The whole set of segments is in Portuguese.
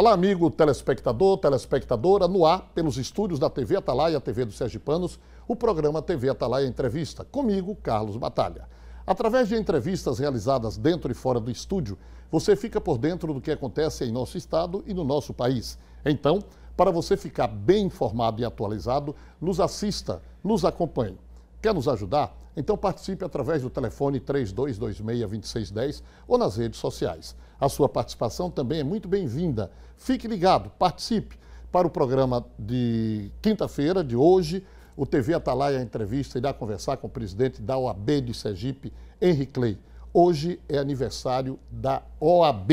Olá, amigo telespectador, telespectadora, no ar, pelos estúdios da TV Atalaia, TV do Sérgio Panos, o programa TV Atalaia Entrevista, comigo, Carlos Batalha. Através de entrevistas realizadas dentro e fora do estúdio, você fica por dentro do que acontece em nosso estado e no nosso país. Então, para você ficar bem informado e atualizado, nos assista, nos acompanhe. Quer nos ajudar? Então participe através do telefone 3226-2610 ou nas redes sociais. A sua participação também é muito bem-vinda. Fique ligado, participe para o programa de quinta-feira, de hoje. O TV Atalaia Entrevista irá conversar com o presidente da OAB de Sergipe, Henri Clay. Hoje é aniversário da OAB,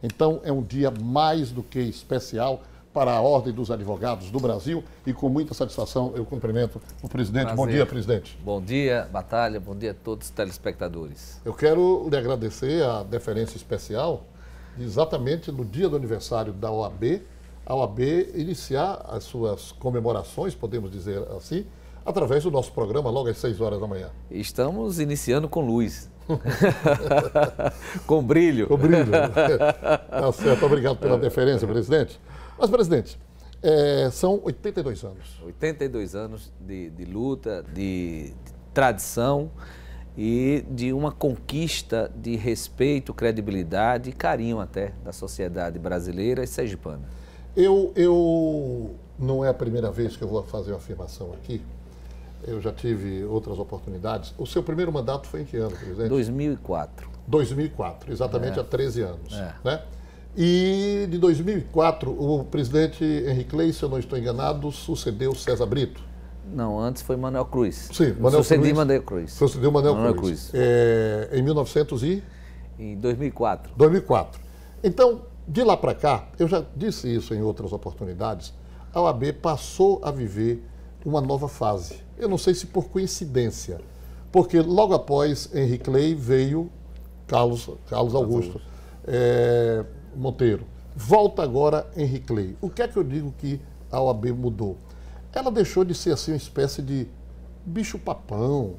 então é um dia mais do que especial para a Ordem dos Advogados do Brasil e com muita satisfação eu cumprimento o presidente. Prazer. Bom dia, presidente. Bom dia, Batalha, bom dia a todos os telespectadores. Eu quero lhe agradecer a deferência especial de exatamente no dia do aniversário da OAB, a OAB iniciar as suas comemorações, podemos dizer assim, através do nosso programa logo às 6 horas da manhã. Estamos iniciando com luz. com brilho. Com brilho. tá certo. Obrigado pela deferência, presidente. Mas, presidente, é, são 82 anos. 82 anos de, de luta, de, de tradição e de uma conquista de respeito, credibilidade e carinho até da sociedade brasileira e sergipana. Eu, eu não é a primeira vez que eu vou fazer uma afirmação aqui. Eu já tive outras oportunidades. O seu primeiro mandato foi em que ano, presidente? 2004. 2004, exatamente é. há 13 anos. É. Né? E de 2004, o presidente Henrique Ley, se eu não estou enganado, sucedeu César Brito. Não, antes foi Manuel Cruz. Sim, Manuel Sucedi Cruz. Manuel Cruz. Sucedeu Manuel, Manuel Cruz. Cruz. É, em 1900 e... Em 2004. 2004. Então, de lá para cá, eu já disse isso em outras oportunidades, a OAB passou a viver uma nova fase. Eu não sei se por coincidência, porque logo após Henrique Ley veio Carlos, Carlos Augusto. É, Monteiro. Volta agora Henry Clay. O que é que eu digo que a OAB mudou? Ela deixou de ser assim uma espécie de bicho-papão,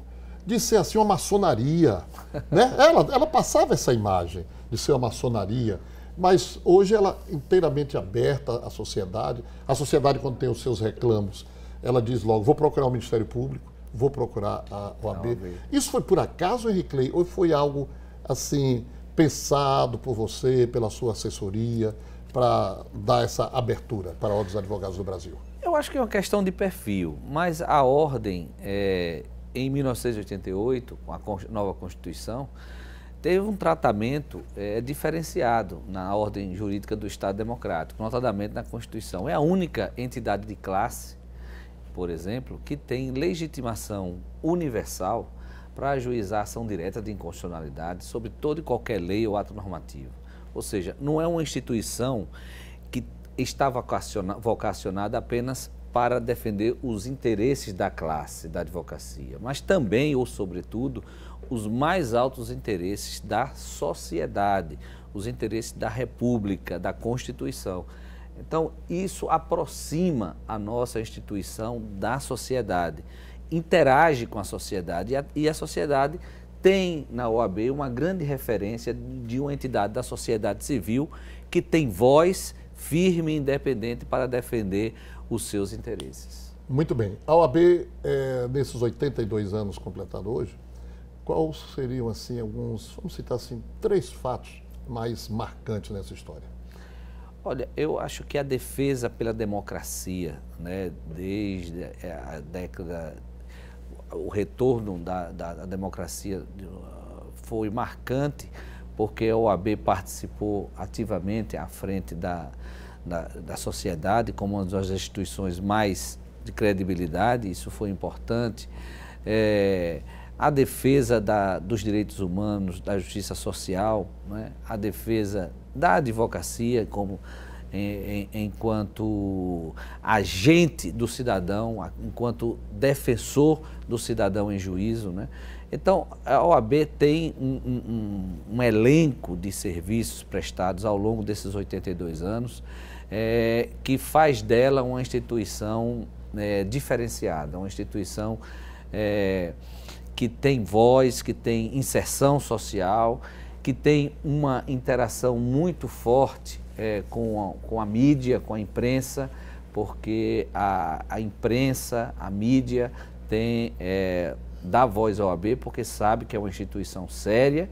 de ser assim uma maçonaria. né? ela, ela passava essa imagem de ser uma maçonaria, mas hoje ela é inteiramente aberta à sociedade. A sociedade, quando tem os seus reclamos, ela diz logo: vou procurar o Ministério Público, vou procurar a OAB. Não, Isso foi por acaso, Henrique Clay, ou foi algo assim pensado por você, pela sua assessoria, para dar essa abertura para dos advogados do Brasil? Eu acho que é uma questão de perfil, mas a ordem, é, em 1988, com a nova Constituição, teve um tratamento é, diferenciado na ordem jurídica do Estado Democrático, notadamente na Constituição. É a única entidade de classe, por exemplo, que tem legitimação universal para ajuizar ação direta de inconstitucionalidade sobre toda e qualquer lei ou ato normativo. Ou seja, não é uma instituição que está vocacionada apenas para defender os interesses da classe da advocacia, mas também ou sobretudo os mais altos interesses da sociedade, os interesses da República, da Constituição. Então, isso aproxima a nossa instituição da sociedade interage com a sociedade e a, e a sociedade tem na OAB uma grande referência de uma entidade da sociedade civil que tem voz firme e independente para defender os seus interesses. Muito bem. A OAB, é, nesses 82 anos completados hoje, quais seriam, assim, alguns, vamos citar assim, três fatos mais marcantes nessa história? Olha, eu acho que a defesa pela democracia, né, desde a década o retorno da, da, da democracia uh, foi marcante, porque a OAB participou ativamente à frente da, da, da, sociedade como uma das instituições mais de credibilidade, isso foi importante. É, a defesa da, dos direitos humanos, da justiça social, né? a defesa da advocacia como enquanto agente do cidadão, enquanto defensor do cidadão em juízo. Né? Então, a OAB tem um, um, um elenco de serviços prestados ao longo desses 82 anos é, que faz dela uma instituição é, diferenciada, uma instituição é, que tem voz, que tem inserção social, que tem uma interação muito forte é, com, a, com a mídia, com a imprensa, porque a, a imprensa, a mídia tem é, dá voz à OAB porque sabe que é uma instituição séria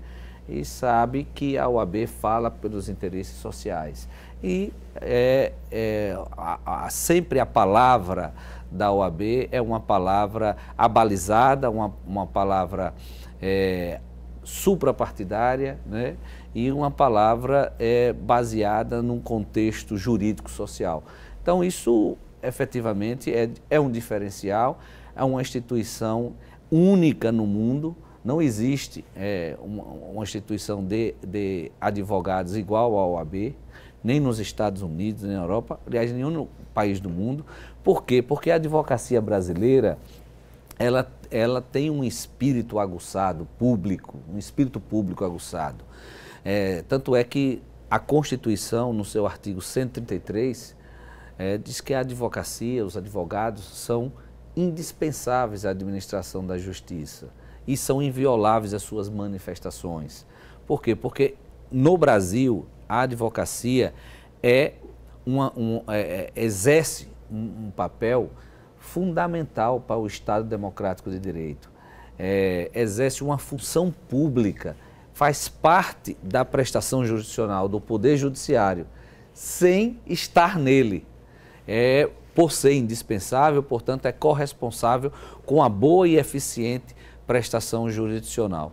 e sabe que a OAB fala pelos interesses sociais. E é, é a, a, sempre a palavra da OAB é uma palavra abalizada, uma, uma palavra é, suprapartidária né, e uma palavra é, baseada num contexto jurídico-social. Então, isso efetivamente é, é um diferencial, é uma instituição única no mundo. Não existe é, uma, uma, instituição de, de advogados igual à OAB, nem nos Estados Unidos, nem na Europa, aliás, nenhum país do mundo. Por quê? Porque a advocacia brasileira ela, ela tem um espírito aguçado, público, um espírito público aguçado. É, tanto é que a Constituição, no seu artigo 133, é, diz que a advocacia, os advogados, são indispensáveis à administração da justiça e são invioláveis as suas manifestações. Por quê? Porque no Brasil a advocacia é uma, um, é, é exerce um, um papel fundamental para o Estado Democrático de Direito. É, exerce uma função pública, faz parte da prestação jurisdicional do Poder Judiciário, sem estar nele. É, por ser indispensável, portanto, é corresponsável com a boa e eficiente prestação jurisdicional.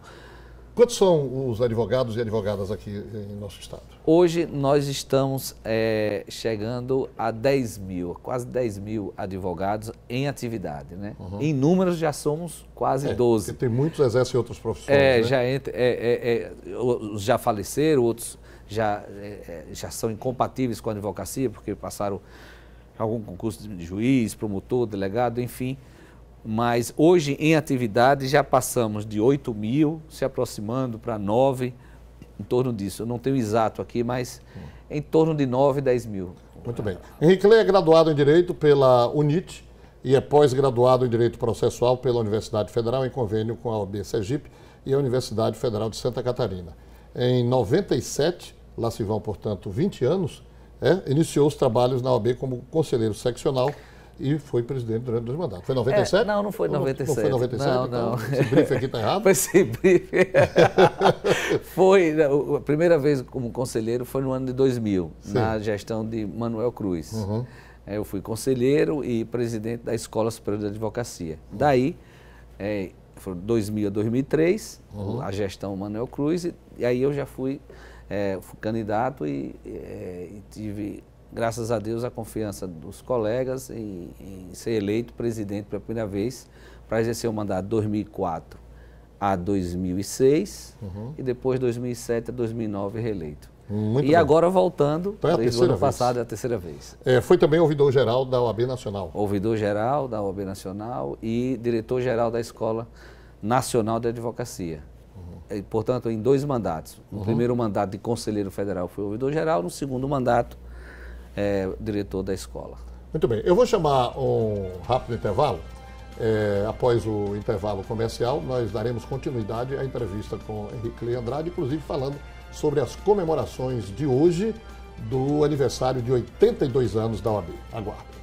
Quantos são os advogados e advogadas aqui em nosso estado? Hoje nós estamos é, chegando a 10 mil, quase 10 mil advogados em atividade. Né? Uhum. Em números já somos quase é, 12. Tem muitos exercem outras profissões. É, né? já, é, é, é já faleceram, outros já, é, já são incompatíveis com a advocacia, porque passaram algum concurso de juiz, promotor, delegado, enfim mas hoje em atividade já passamos de 8 mil, se aproximando para 9, em torno disso. Eu não tenho exato aqui, mas hum. em torno de 9, 10 mil. Muito bem. Henrique Lê é graduado em Direito pela UNIT e é pós-graduado em Direito Processual pela Universidade Federal em convênio com a OAB Sergipe e a Universidade Federal de Santa Catarina. Em 97, lá se vão, portanto, 20 anos, é, iniciou os trabalhos na OAB como conselheiro seccional e foi presidente durante dois mandatos. Foi 97? É, não, não foi 97. Não, não foi 97? Não, então? não. esse briefing aqui está errado? Foi esse briefing. foi, né, a primeira vez como conselheiro foi no ano de 2000, Sim. na gestão de Manuel Cruz. Uhum. É, eu fui conselheiro e presidente da Escola Superior de Advocacia. Uhum. Daí, é, foi 2000 a 2003, uhum. a gestão Manuel Cruz, e, e aí eu já fui, é, fui candidato e, é, e tive graças a Deus, a confiança dos colegas em, em ser eleito presidente pela primeira vez para exercer o mandato de 2004 a 2006 uhum. e depois 2007 a 2009 reeleito. Muito e bem. agora voltando, então é desde o ano vez. passado, é a terceira vez. É, foi também ouvidor-geral da OAB Nacional. Ouvidor-geral da OAB Nacional e diretor-geral da Escola Nacional de Advocacia. Uhum. E, portanto, em dois mandatos. No uhum. primeiro mandato de conselheiro federal foi ouvidor-geral, no segundo mandato é, diretor da escola. Muito bem, eu vou chamar um rápido intervalo. É, após o intervalo comercial, nós daremos continuidade à entrevista com Henrique Leandrade, inclusive falando sobre as comemorações de hoje do aniversário de 82 anos da OAB. Aguardo.